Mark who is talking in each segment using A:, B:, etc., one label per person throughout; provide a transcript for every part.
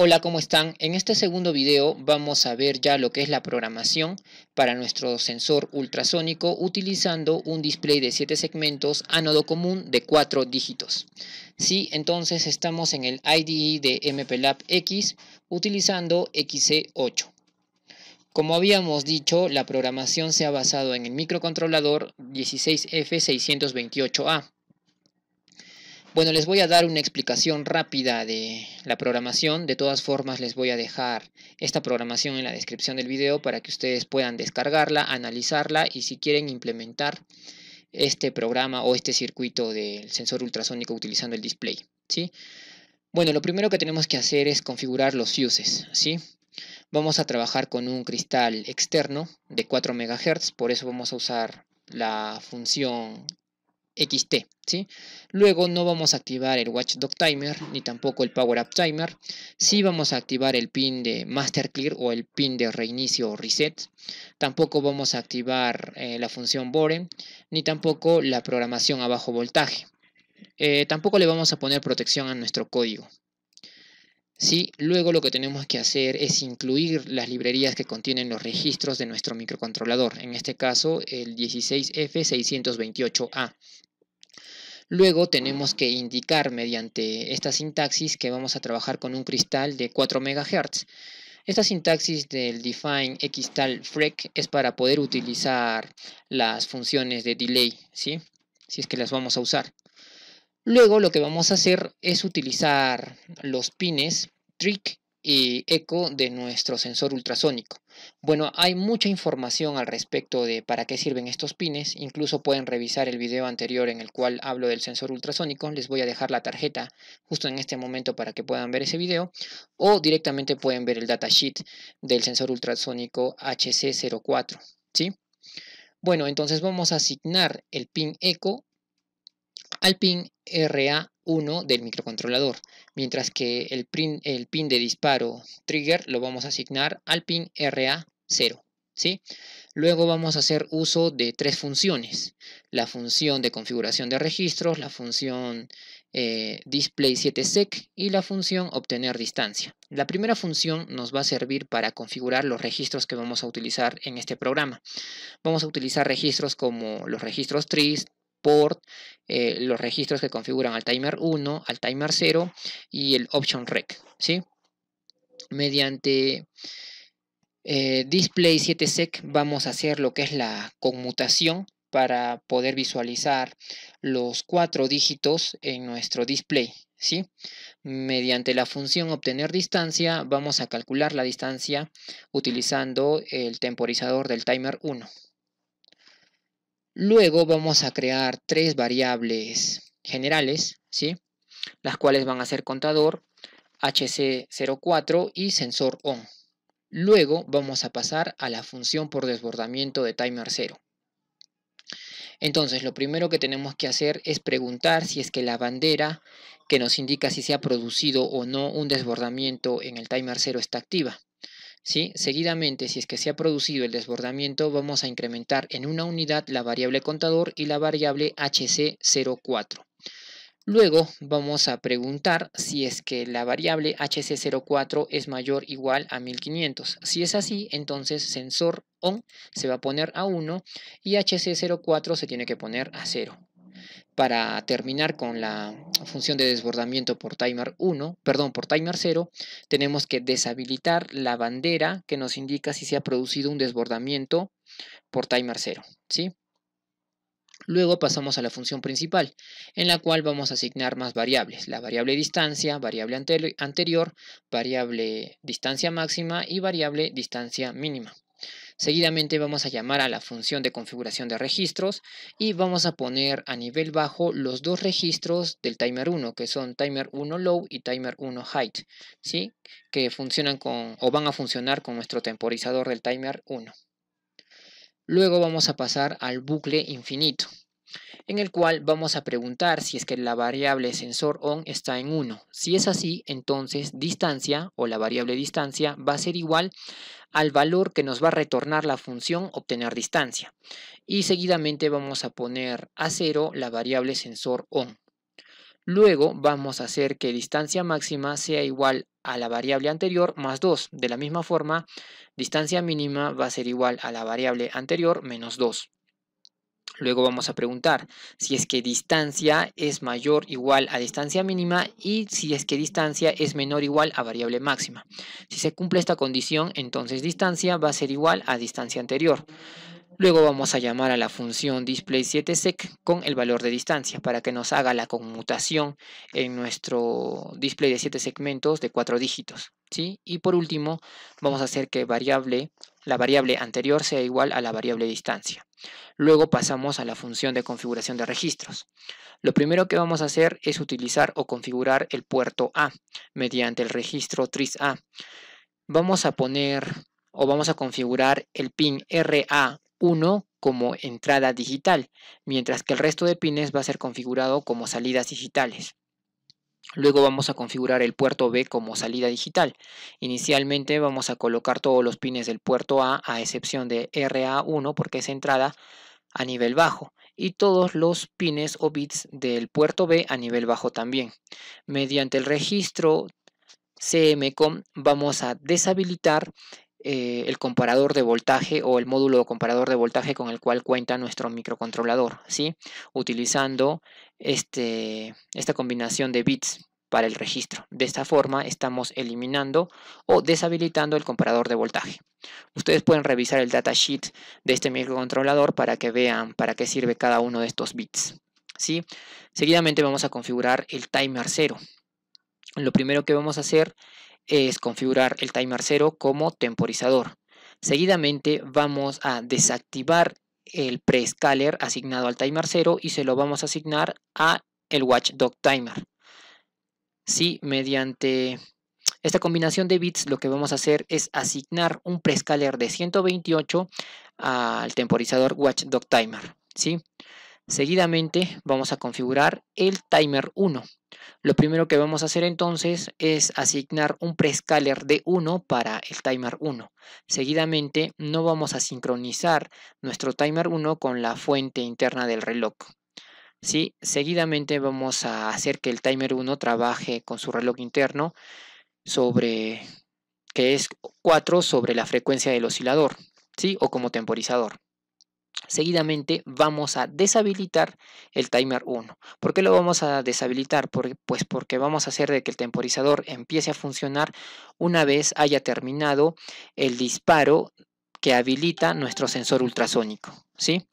A: Hola, ¿cómo están? En este segundo video vamos a ver ya lo que es la programación para nuestro sensor ultrasónico utilizando un display de 7 segmentos ánodo común de 4 dígitos. Sí, entonces estamos en el IDE de MPLAB X utilizando XC8. Como habíamos dicho, la programación se ha basado en el microcontrolador 16F628A bueno, les voy a dar una explicación rápida de la programación. De todas formas, les voy a dejar esta programación en la descripción del video para que ustedes puedan descargarla, analizarla y si quieren implementar este programa o este circuito del sensor ultrasónico utilizando el display. ¿sí? Bueno, lo primero que tenemos que hacer es configurar los fuses. ¿sí? Vamos a trabajar con un cristal externo de 4 MHz, por eso vamos a usar la función XT. ¿sí? Luego no vamos a activar el Watchdog Timer ni tampoco el Power Up Timer. Sí vamos a activar el pin de Master Clear o el pin de reinicio o reset. Tampoco vamos a activar eh, la función Bore ni tampoco la programación a bajo voltaje. Eh, tampoco le vamos a poner protección a nuestro código. ¿sí? Luego lo que tenemos que hacer es incluir las librerías que contienen los registros de nuestro microcontrolador, en este caso el 16F628A, Luego tenemos que indicar mediante esta sintaxis que vamos a trabajar con un cristal de 4 MHz. Esta sintaxis del define xtal Freq es para poder utilizar las funciones de delay, ¿sí? si es que las vamos a usar. Luego lo que vamos a hacer es utilizar los pines trick y Echo de nuestro sensor ultrasónico. Bueno, hay mucha información al respecto de para qué sirven estos pines, incluso pueden revisar el video anterior en el cual hablo del sensor ultrasónico, les voy a dejar la tarjeta justo en este momento para que puedan ver ese video, o directamente pueden ver el datasheet del sensor ultrasónico HC04, Bueno, entonces vamos a asignar el pin eco al pin RA1 del microcontrolador, mientras que el pin, el pin de disparo trigger lo vamos a asignar al pin RA0. ¿sí? Luego vamos a hacer uso de tres funciones, la función de configuración de registros, la función eh, display 7sec y la función obtener distancia. La primera función nos va a servir para configurar los registros que vamos a utilizar en este programa. Vamos a utilizar registros como los registros TRIS, por eh, los registros que configuran al timer 1, al timer 0 y el option rec. ¿sí? Mediante eh, display 7sec vamos a hacer lo que es la conmutación para poder visualizar los cuatro dígitos en nuestro display. ¿sí? Mediante la función obtener distancia vamos a calcular la distancia utilizando el temporizador del timer 1. Luego vamos a crear tres variables generales, ¿sí? las cuales van a ser contador, HC04 y sensor on. Luego vamos a pasar a la función por desbordamiento de timer 0. Entonces, lo primero que tenemos que hacer es preguntar si es que la bandera que nos indica si se ha producido o no un desbordamiento en el timer 0 está activa. ¿sí? Seguidamente, si es que se ha producido el desbordamiento, vamos a incrementar en una unidad la variable contador y la variable HC04. Luego vamos a preguntar si es que la variable HC04 es mayor o igual a 1500. Si es así, entonces sensor on se va a poner a 1 y HC04 se tiene que poner a 0 para terminar con la función de desbordamiento por timer 1, perdón, por timer 0, tenemos que deshabilitar la bandera que nos indica si se ha producido un desbordamiento por timer 0, ¿sí? Luego pasamos a la función principal, en la cual vamos a asignar más variables, la variable distancia, variable anterior, variable distancia máxima y variable distancia mínima. Seguidamente vamos a llamar a la función de configuración de registros y vamos a poner a nivel bajo los dos registros del timer 1, que son timer 1 low y timer 1 height, que funcionan con o van a funcionar con nuestro temporizador del timer 1. Luego vamos a pasar al bucle infinito en el cual vamos a preguntar si es que la variable sensor on está en 1. Si es así, entonces distancia o la variable distancia va a ser igual al valor que nos va a retornar la función obtener distancia. Y seguidamente vamos a poner a 0 la variable sensor on. Luego vamos a hacer que distancia máxima sea igual a la variable anterior más 2. De la misma forma, distancia mínima va a ser igual a la variable anterior menos 2. Luego vamos a preguntar si es que distancia es mayor igual a distancia mínima y si es que distancia es menor igual a variable máxima. Si se cumple esta condición, entonces distancia va a ser igual a distancia anterior. Luego vamos a llamar a la función display7sec con el valor de distancia para que nos haga la conmutación en nuestro display de 7 segmentos de 4 dígitos. ¿sí? Y por último vamos a hacer que variable, la variable anterior sea igual a la variable distancia. Luego pasamos a la función de configuración de registros. Lo primero que vamos a hacer es utilizar o configurar el puerto A mediante el registro A. Vamos a poner o vamos a configurar el pin RA1 como entrada digital, mientras que el resto de pines va a ser configurado como salidas digitales. Luego vamos a configurar el puerto B como salida digital. Inicialmente vamos a colocar todos los pines del puerto A a excepción de RA1 porque es entrada a nivel bajo y todos los pines o bits del puerto B a nivel bajo también. Mediante el registro CMCOM vamos a deshabilitar eh, el comparador de voltaje o el módulo comparador de voltaje con el cual cuenta nuestro microcontrolador, ¿sí? utilizando este, esta combinación de bits para el registro. De esta forma estamos eliminando o deshabilitando el comparador de voltaje. Ustedes pueden revisar el datasheet de este microcontrolador para que vean para qué sirve cada uno de estos bits. ¿sí? Seguidamente vamos a configurar el timer 0. Lo primero que vamos a hacer es configurar el timer 0 como temporizador. Seguidamente vamos a desactivar el prescaler asignado al timer 0 y se lo vamos a asignar a el watchdog timer si mediante esta combinación de bits lo que vamos a hacer es asignar un prescaler de 128 al temporizador Watchdog Timer. ¿sí? Seguidamente vamos a configurar el timer 1. Lo primero que vamos a hacer entonces es asignar un prescaler de 1 para el timer 1. Seguidamente no vamos a sincronizar nuestro timer 1 con la fuente interna del reloj. ¿sí? Seguidamente vamos a hacer que el timer 1 trabaje con su reloj interno sobre que es 4 sobre la frecuencia del oscilador, ¿sí? O como temporizador. Seguidamente vamos a deshabilitar el timer 1. ¿Por qué lo vamos a deshabilitar? pues porque vamos a hacer de que el temporizador empiece a funcionar una vez haya terminado el disparo que habilita nuestro sensor ultrasónico, ¿sí?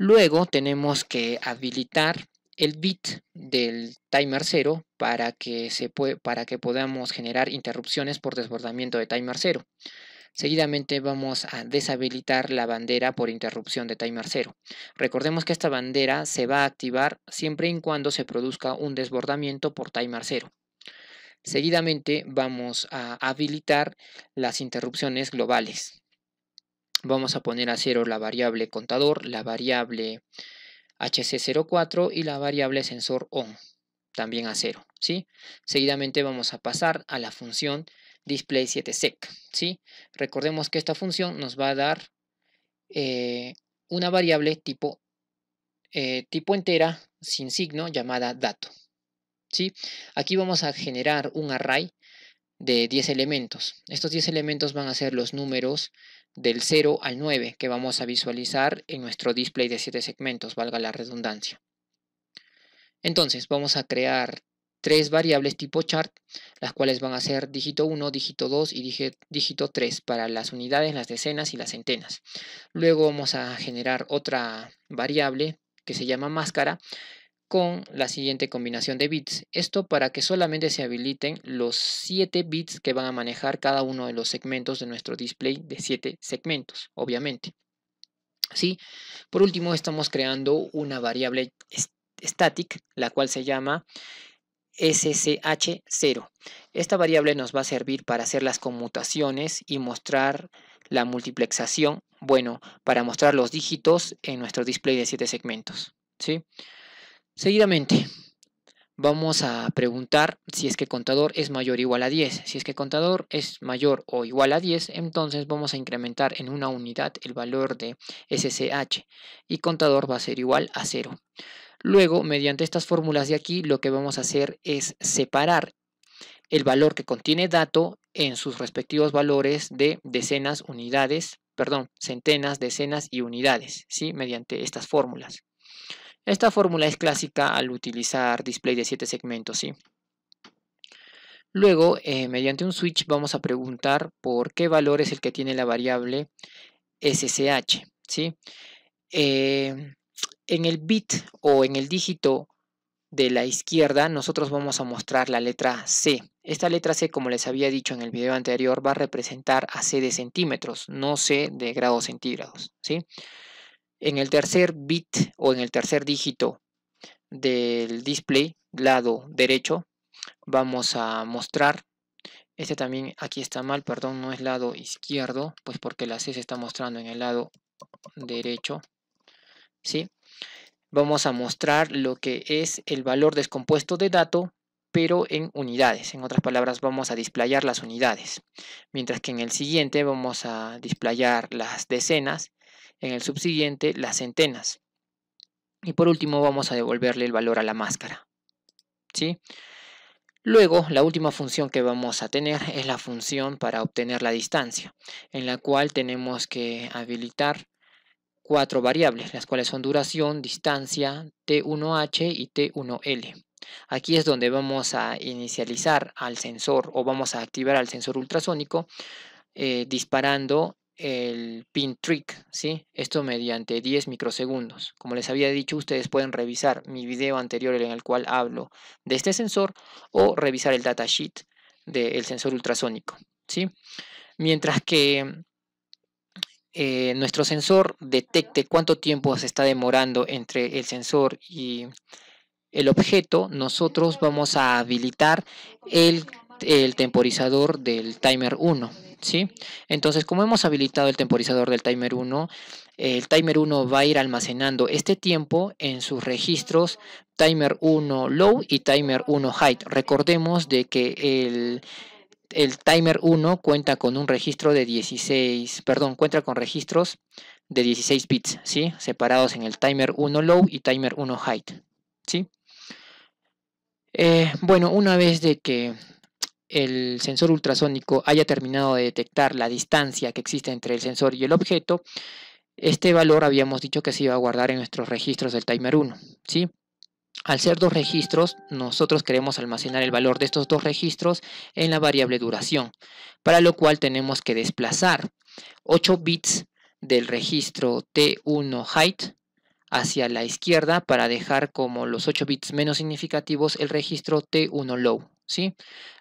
A: Luego tenemos que habilitar el bit del timer 0 para que, para que podamos generar interrupciones por desbordamiento de timer 0. Seguidamente vamos a deshabilitar la bandera por interrupción de timer 0. Recordemos que esta bandera se va a activar siempre y cuando se produzca un desbordamiento por timer 0. Seguidamente vamos a habilitar las interrupciones globales vamos a poner a cero la variable contador, la variable HC04 y la variable sensor on, también a cero. ¿sí? Seguidamente vamos a pasar a la función display7sec. ¿sí? Recordemos que esta función nos va a dar eh, una variable tipo, eh, tipo entera sin signo llamada dato. ¿sí? Aquí vamos a generar un array de 10 elementos. Estos 10 elementos van a ser los números del 0 al 9 que vamos a visualizar en nuestro display de 7 segmentos, valga la redundancia. Entonces vamos a crear tres variables tipo chart, las cuales van a ser dígito 1, dígito 2 y dígito 3 para las unidades, las decenas y las centenas. Luego vamos a generar otra variable que se llama máscara con la siguiente combinación de bits. Esto para que solamente se habiliten los 7 bits que van a manejar cada uno de los segmentos de nuestro display de 7 segmentos, obviamente. ¿Sí? Por último, estamos creando una variable static, la cual se llama SCH0. Esta variable nos va a servir para hacer las conmutaciones y mostrar la multiplexación, bueno, para mostrar los dígitos en nuestro display de 7 segmentos. ¿Sí? Seguidamente, vamos a preguntar si es que contador es mayor o igual a 10. Si es que contador es mayor o igual a 10, entonces vamos a incrementar en una unidad el valor de SCH y contador va a ser igual a 0. Luego, mediante estas fórmulas de aquí, lo que vamos a hacer es separar el valor que contiene dato en sus respectivos valores de decenas, unidades, perdón, centenas, decenas y unidades, ¿sí? Mediante estas fórmulas. Esta fórmula es clásica al utilizar display de 7 segmentos, ¿sí? Luego, eh, mediante un switch vamos a preguntar por qué valor es el que tiene la variable SSH, ¿sí? Eh, en el bit o en el dígito de la izquierda nosotros vamos a mostrar la letra C. Esta letra C, como les había dicho en el video anterior, va a representar a C de centímetros, no C de grados centígrados, ¿sí? en el tercer bit o en el tercer dígito del display, lado derecho, vamos a mostrar. Este también aquí está mal, perdón, no es lado izquierdo, pues porque la C se está mostrando en el lado derecho. ¿Sí? Vamos a mostrar lo que es el valor descompuesto de dato, pero en unidades. En otras palabras, vamos a displayar las unidades. Mientras que en el siguiente vamos a displayar las decenas en el subsiguiente las centenas. Y por último vamos a devolverle el valor a la máscara. ¿Sí? Luego, la última función que vamos a tener es la función para obtener la distancia, en la cual tenemos que habilitar cuatro variables, las cuales son duración, distancia, T1H y T1L. Aquí es donde vamos a inicializar al sensor o vamos a activar al sensor ultrasónico eh, disparando el pin trick, ¿sí? Esto mediante 10 microsegundos. Como les había dicho, ustedes pueden revisar mi video anterior en el cual hablo de este sensor o revisar el datasheet del sensor ultrasónico, ¿sí? Mientras que eh, nuestro sensor detecte cuánto tiempo se está demorando entre el sensor y el objeto, nosotros vamos a habilitar el el temporizador del timer 1. ¿sí? Entonces, como hemos habilitado el temporizador del timer 1, el timer 1 va a ir almacenando este tiempo en sus registros timer 1 low y timer 1 height. Recordemos de que el, timer 1 cuenta con un registro de 16, perdón, cuenta con registros de 16 bits, ¿sí? Separados en el timer 1 low y timer 1 height, ¿sí? Eh, bueno, una vez de que el sensor ultrasónico haya terminado de detectar la distancia que existe entre el sensor y el objeto, este valor habíamos dicho que se iba a guardar en nuestros registros del timer 1. ¿sí? Al ser dos registros, nosotros queremos almacenar el valor de estos dos registros en la variable duración, para lo cual tenemos que desplazar 8 bits del registro T1 height hacia la izquierda para dejar como los 8 bits menos significativos el registro T1 low,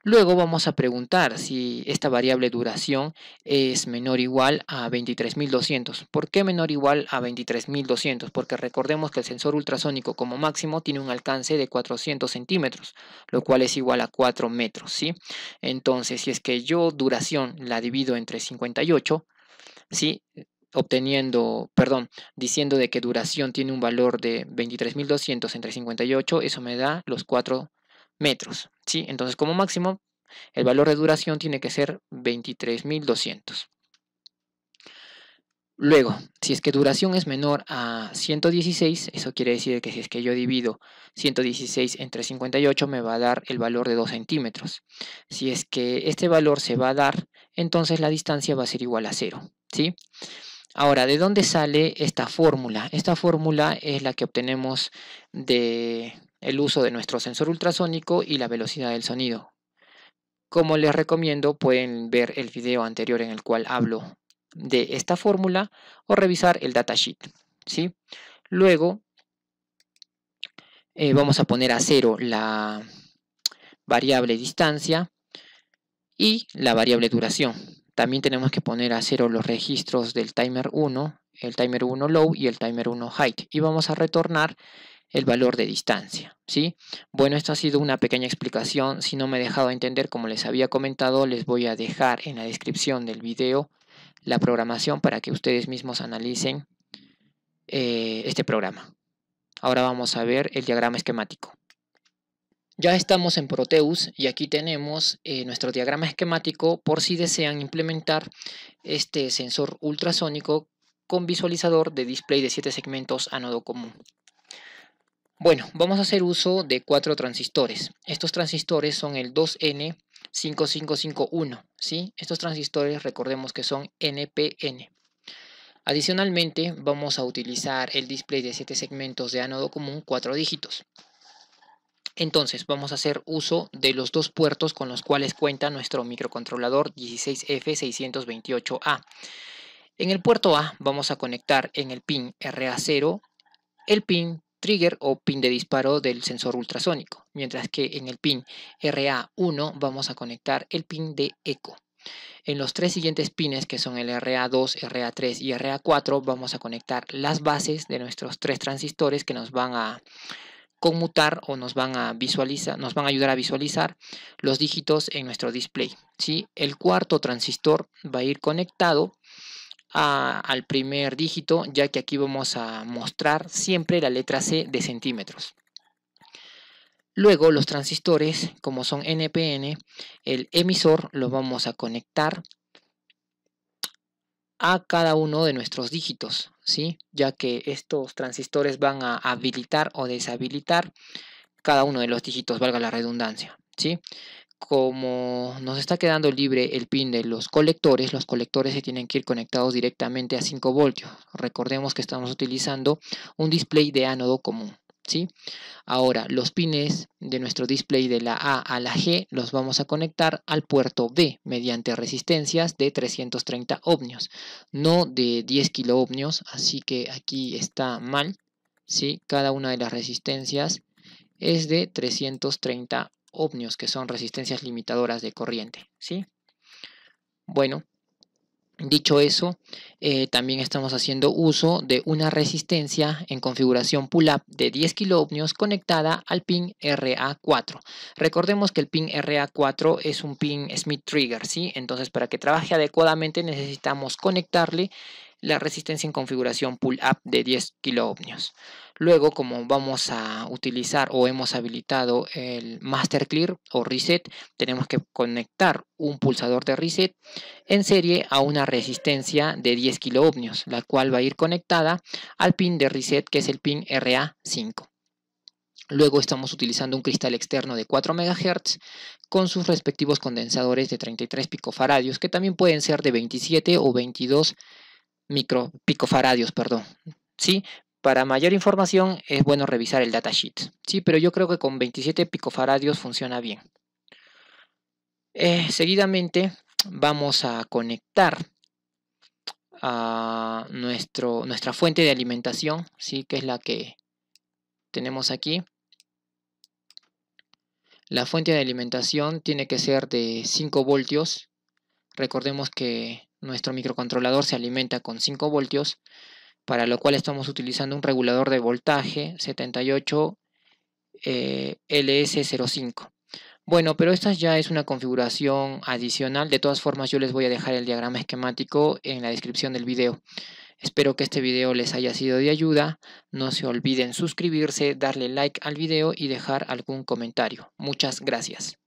A: Luego vamos a preguntar si esta variable duración es menor o igual a 23.200. ¿Por qué menor o igual a 23.200? Porque recordemos que el sensor ultrasónico como máximo tiene un alcance de 400 centímetros, lo cual es igual a 4 metros, ¿sí? Entonces, si es que yo duración la divido entre 58, ¿sí? obteniendo, perdón, diciendo de que duración tiene un valor de 23.200 entre 58, eso me da los 4 metros. ¿sí? Entonces, como máximo, el valor de duración tiene que ser 23.200. Luego, si es que duración es menor a 116, eso quiere decir que si es que yo divido 116 entre 58 me va a dar el valor de 2 centímetros. Si es que este valor se va a dar, entonces la distancia va a ser igual a 0. ¿sí? Ahora, ¿de dónde sale esta fórmula? Esta fórmula es la que obtenemos de, el uso de nuestro sensor ultrasónico y la velocidad del sonido. Como les recomiendo, pueden ver el video anterior en el cual hablo de esta fórmula o revisar el datasheet. ¿sí? Luego, eh, vamos a poner a cero la variable distancia y la variable duración. También tenemos que poner a cero los registros del timer 1, el timer 1 low y el timer 1 height. Y vamos a retornar el valor de distancia. ¿sí? Bueno, esto ha sido una pequeña explicación. Si no me he dejado entender, como les había comentado, les voy a dejar en la descripción del video la programación para que ustedes mismos analicen eh, este programa. Ahora vamos a ver el diagrama esquemático. Ya estamos en Proteus y aquí tenemos eh, nuestro diagrama esquemático por si desean implementar este sensor ultrasónico con visualizador de display de 7 segmentos a nodo común. Bueno, vamos a hacer uso de cuatro transistores. Estos transistores son el 2N5551, ¿sí? Estos transistores recordemos que son NPN. Adicionalmente, vamos a utilizar el display de 7 segmentos de ánodo común 4 dígitos. Entonces, vamos a hacer uso de los dos puertos con los cuales cuenta nuestro microcontrolador 16F628A. En el puerto A vamos a conectar en el pin RA0 el pin trigger o pin de disparo del sensor ultrasónico, mientras que en el pin RA1 vamos a conectar el pin de eco. En los tres siguientes pines, que son el RA2, RA3 y RA4, vamos a conectar las bases de nuestros tres transistores que nos van a conmutar o nos van a visualizar, nos van a ayudar a visualizar los dígitos en nuestro display. El cuarto transistor va a ir conectado al primer dígito, ya que aquí vamos a mostrar siempre la letra C de centímetros. Luego los transistores, como son NPN, el emisor lo vamos a conectar a cada uno de nuestros dígitos, ¿sí? ya que estos transistores van a habilitar o deshabilitar cada uno de los dígitos, valga la redundancia. ¿sí? como nos está quedando libre el pin de los colectores, los colectores se tienen que ir conectados directamente a 5 voltios. Recordemos que estamos utilizando un display de ánodo común. ¿sí? Ahora, los pines de nuestro display de la A a la G los vamos a conectar al puerto B mediante resistencias de 330 ohmios, no de 10 kilo ohmios, así que aquí está mal. ¿sí? Cada una de las resistencias es de 330 ohmios, que son resistencias limitadoras de corriente. ¿sí? Bueno, dicho eso, eh, también estamos haciendo uso de una resistencia en configuración pull-up de 10 kΩ conectada al pin RA4. Recordemos que el pin RA4 es un pin Smith Trigger, ¿sí? Entonces, para que trabaje adecuadamente necesitamos conectarle la resistencia en configuración pull-up de 10 kiloohmios. Luego, como vamos a utilizar o hemos habilitado el Master Clear o Reset, tenemos que conectar un pulsador de Reset en serie a una resistencia de 10 kiloohmios, la cual va a ir conectada al pin de Reset, que es el pin RA5. Luego estamos utilizando un cristal externo de 4 MHz con sus respectivos condensadores de 33 picofaradios, que también pueden ser de 27 o 22 micro picofaradios, perdón. ¿Sí? Para mayor información es bueno revisar el datasheet. Sí, pero yo creo que con 27 picofaradios funciona bien. Eh, seguidamente vamos a conectar a nuestro, nuestra fuente de alimentación, ¿sí? que es la que tenemos aquí. La fuente de alimentación tiene que ser de 5 voltios. Recordemos que nuestro microcontrolador se alimenta con 5 voltios, para lo cual estamos utilizando un regulador de voltaje 78 eh, LS05. Bueno, pero esta ya es una configuración adicional. De todas formas, yo les voy a dejar el diagrama esquemático en la descripción del video. Espero que este video les haya sido de ayuda. No se olviden suscribirse, darle like al video y dejar algún comentario. Muchas gracias.